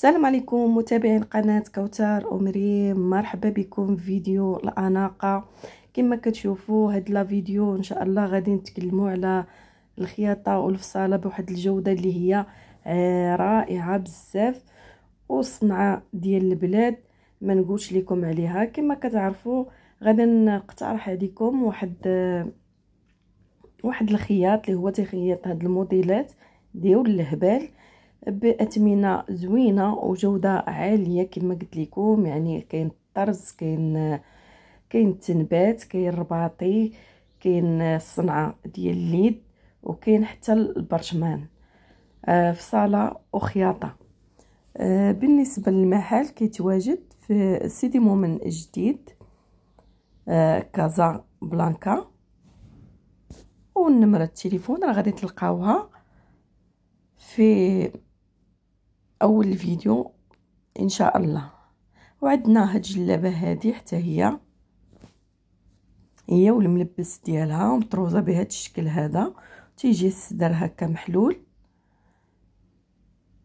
السلام عليكم متابعين قناة كوثر ومريم مرحبا بكم في فيديو الأناقة كما كتشوفوا هاد لا فيديو إن شاء الله غادي نتكلموا على الخياطة والفصالة بواحد الجودة اللي هي آه، رائعة بزاف وصنعة ديال البلاد ما نقولش لكم عليها كما كتعرفوا غادي نقترح عليكم واحد آه، واحد الخياط اللي هو تيخيط هاد الموديلات ديال الهبال باثمنه زوينه وجوده عاليه كما قلت لكم يعني كاين الطرز كاين كاين التنبات كاين الرباطي كاين الصنعه ديال اليد وكاين حتى البرشمان آه فصاله وخياطه آه بالنسبه للمحل كيتواجد في سيدي مومن الجديد آه كازا بلانكا ونمره التليفون راه غادي تلقاوها في اول فيديو ان شاء الله وعندنا هاد الجلابه هادي حتى هي هي والملبس ديالها ومطروزه بهذا الشكل هذا تيجي الصدر هكا محلول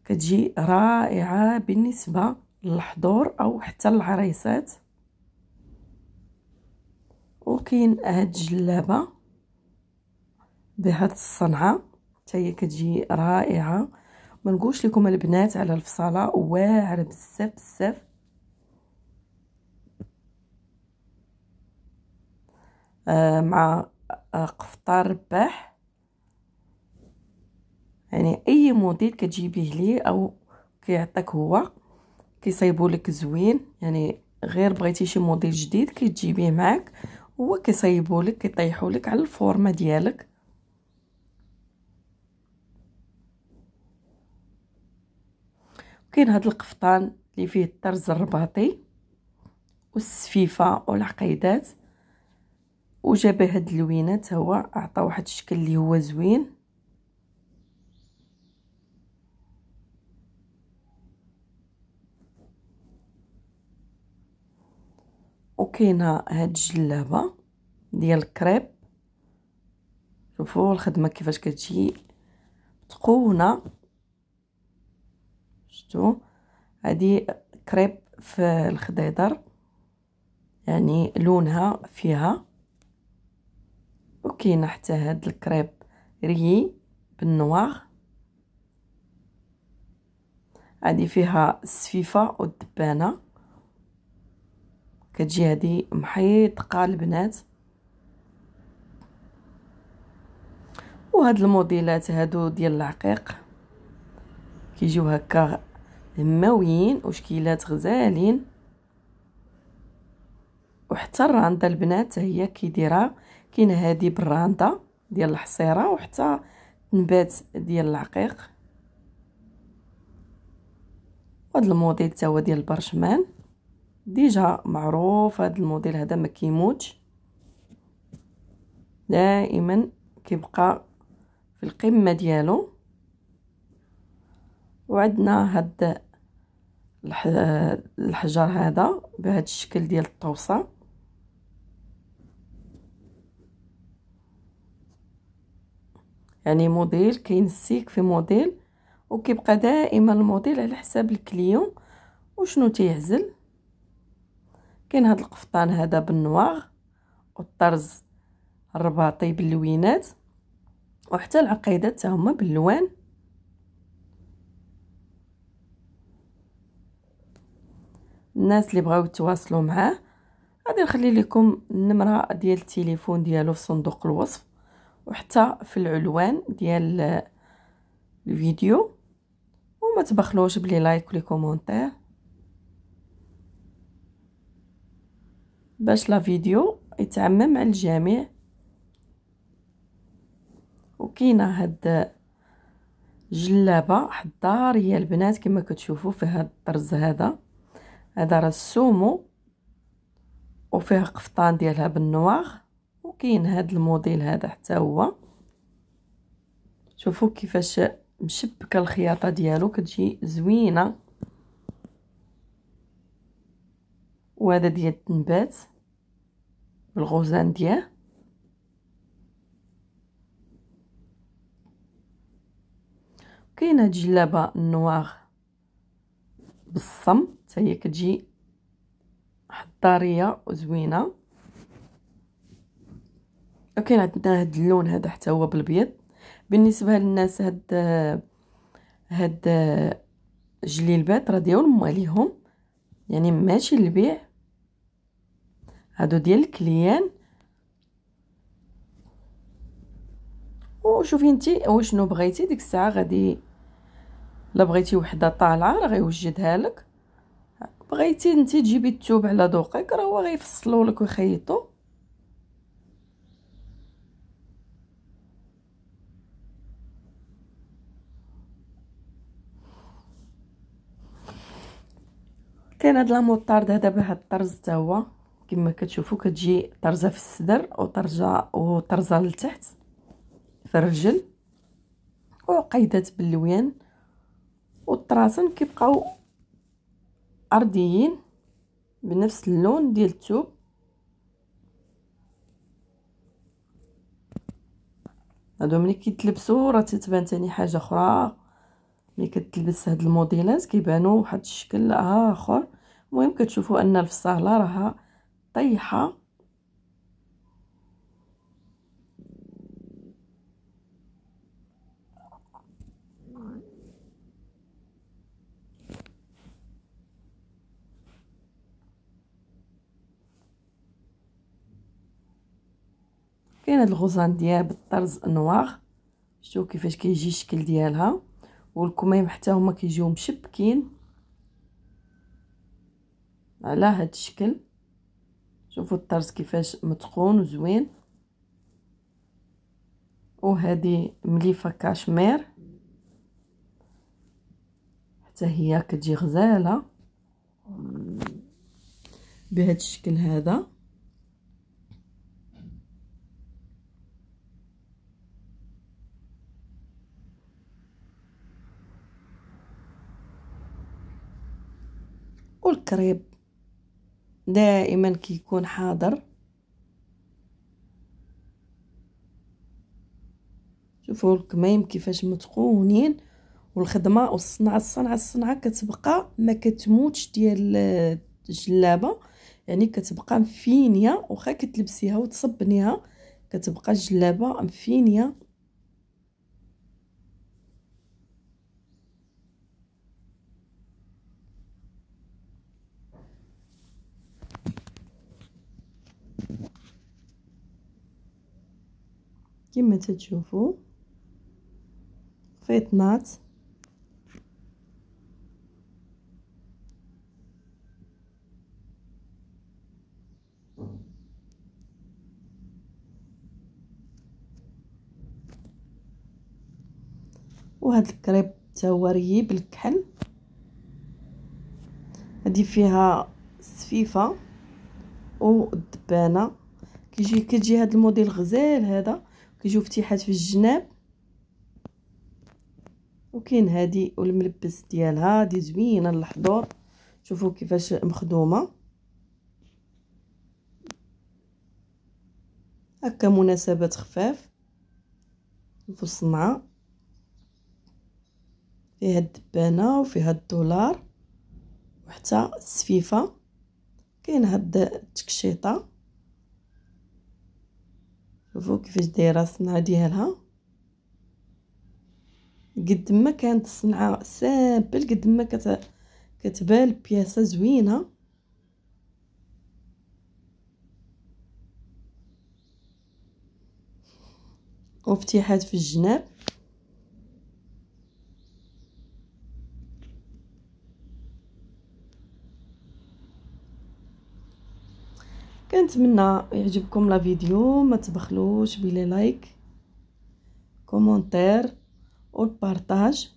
كتجي رائعه بالنسبه للحضور او حتى العريسات وكاين هاد الجلابه بهاد الصنعه حتى هي كتجي رائعه ما نقولش لكم البنات على الفصاله واعره بزاف بزاف آه مع آه رباح يعني اي موديل كتجيبيه ليه او كيعطيك هو كيصايبو لك زوين يعني غير بغيتي شي موديل جديد كتجيبيه معاك هو كيصايبو لك كيطيحو لك على الفورمه ديالك كاين هاد القفطان اللي فيه الطرز الرباطي والسفيفه والعقيدات وجاب هاد اللوينات هو اعطى واحد الشكل اللي هو زوين وكاينه هاد الجلابه ديال الكريب شوفوا الخدمه كيفاش كتجي تقونه شتو هادي كريب في الخضيضر يعني لونها فيها وكاينه حتى هاد الكريب ري بالنوار هادي فيها السفيفه والدبانه كتجي هادي محيطقه البنات وهاد الموديلات هادو ديال العقيق كيجيو هكا هماويين وشكيلات غزالين وحتى الرانده البنات هي كيديرها كاين هادي بالرانده ديال الحصيره وحتى نبات ديال العقيق هذا الموديل تا هو ديال البرشمان ديجا معروف هذا الموديل هذا ما كيموتش دائما كيبقى في القمه ديالو وعندنا هاد الحجر هذا بهذا الشكل ديال الطوسه يعني موديل كينسيك في موديل وكيبقى دائما الموديل على حساب الكليون وشنو تيعزل كاين هاد القفطان هذا بالنواغ والطرز الرباطي باللوينات وحتى العقيدات تاهما باللوان الناس اللي بغاو يتواصلوا معاه غادي نخلي لكم النمره ديال التليفون ديالو في صندوق الوصف وحتى في العنوان ديال الفيديو وما تبخلوش بلي لايك ولي كومونتير باش لا فيديو يتعمم على الجميع وكاينه هاد جلابه حضاريه البنات كما كتشوفوا في هاد الطرز هذا هذا راه السومو وفيه قفطان ديالها بالنوار وكاين هذا الموديل هذا حتى هو شوفوا كيفاش مشبكه الخياطه ديالو كتجي زوينه وهذا ديال التنبات بالغوزان ديال كاينه جلابه نواغ بالصم هي كتجي حضاريه وزوينه وكاين عندنا هاد اللون هذا حتى هو بالبيض بالنسبه للناس هاد هاد جليلبات راه ديال ماليهم يعني ماشي للبيع هادو ديال الكليان وشوفي انت واشنو بغيتي ديك الساعه غادي الا بغيتي وحده طالعه راه غيوجدها لك بغيتي انت تجيبي الثوب على ذوقك راه هو غيفصلو لك ويخيطو كاين هاد لاموطارد هذا بهاد الطرز تا هو كما كتشوفوا كتجي طرزه في الصدر وطرزه وطرزه لتحت في الرجل وقيدات باللويان والطراسن كيبقاو أرضيين بنفس اللون ديال الثوب هادو ملي كيتلبسوا راه تتبان تاني حاجه اخرى ملي كتلبس هاد الموديلات كيبانوا واحد الشكل آه، اخر المهم كتشوفوا ان الفصاله راها طيحه كاين هاد الغوزان ديال بالطرز نوار شتو كيفاش كيجي الشكل ديالها والكميم حتى هما كيجيو مشبكين على هاد الشكل شوفوا الطرز كيفاش متقون وزوين وهذه مليفه كاشمير حتى هي كتجي غزاله بهذا الشكل هذا والكريب دائما كيكون حاضر شوفوا الكمايم كيفاش متقونين والخدمه والصنعه الصنعه الصنعه كتبقى ما كتموتش ديال الجلابه يعني كتبقى مفينيه واخا كتلبسيها وتصبنيها كتبقى الجلابه مفينيه كما تتشوفوا خيط نات وهذا الكريب حتى هو ريب الكحل فيها سفيفه والدبانه كيجي كتجي هذا الموديل غزال هذا كيجيو فتيحات في الجناب وكاين هادي والملبس ديالها دي زوينه للحضور شوفوا كيفاش مخدومه هكا مناسبات خفاف شوفوا الصنعه فيها الدبانه وفيها الدولار وحتى السفيفه كاين هاد التكشيطه شوفوا كيفاش دايره الصنعه ديالها قد ما كانت الصنعه سامبل قد ما كت... كتبان البياسه زوينه وفتيحات في الجناب كنتمنى يعجبكم لا فيديو ما تبخلوش بلي لايك كومونتير او بارطاج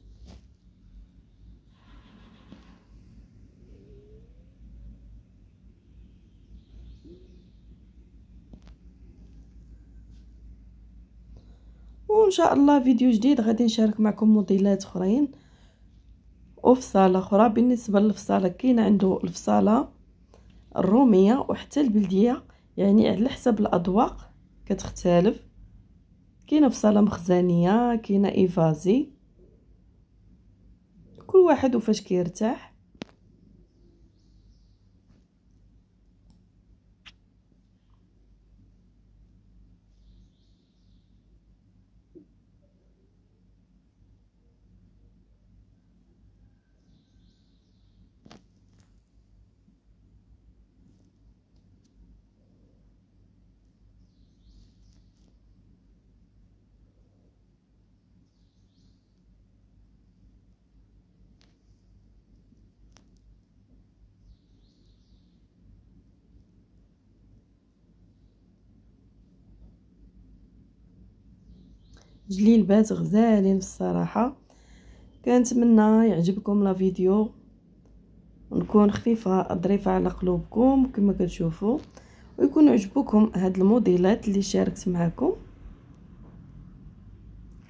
وان شاء الله فيديو جديد غادي نشارك معكم موديلات اخرين وفصاله اخرى بالنسبه للفصاله كاينه عنده الفصاله الروميه وحتى البلديه يعني على حسب الاذواق كتختلف كاينه صالة مخزانيه كاينه ايفازي كل واحد وفاش كيرتاح جليل بات غزالين الصراحه كنتمنى يعجبكم لا فيديو نكون خفيفه ظريفه على قلوبكم كما كتشوفوا ويكون عجبوكم هاد الموديلات اللي شاركت معكم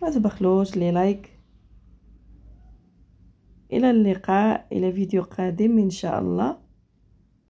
ما تبخلوش لي لايك الى اللقاء الى فيديو قادم ان شاء الله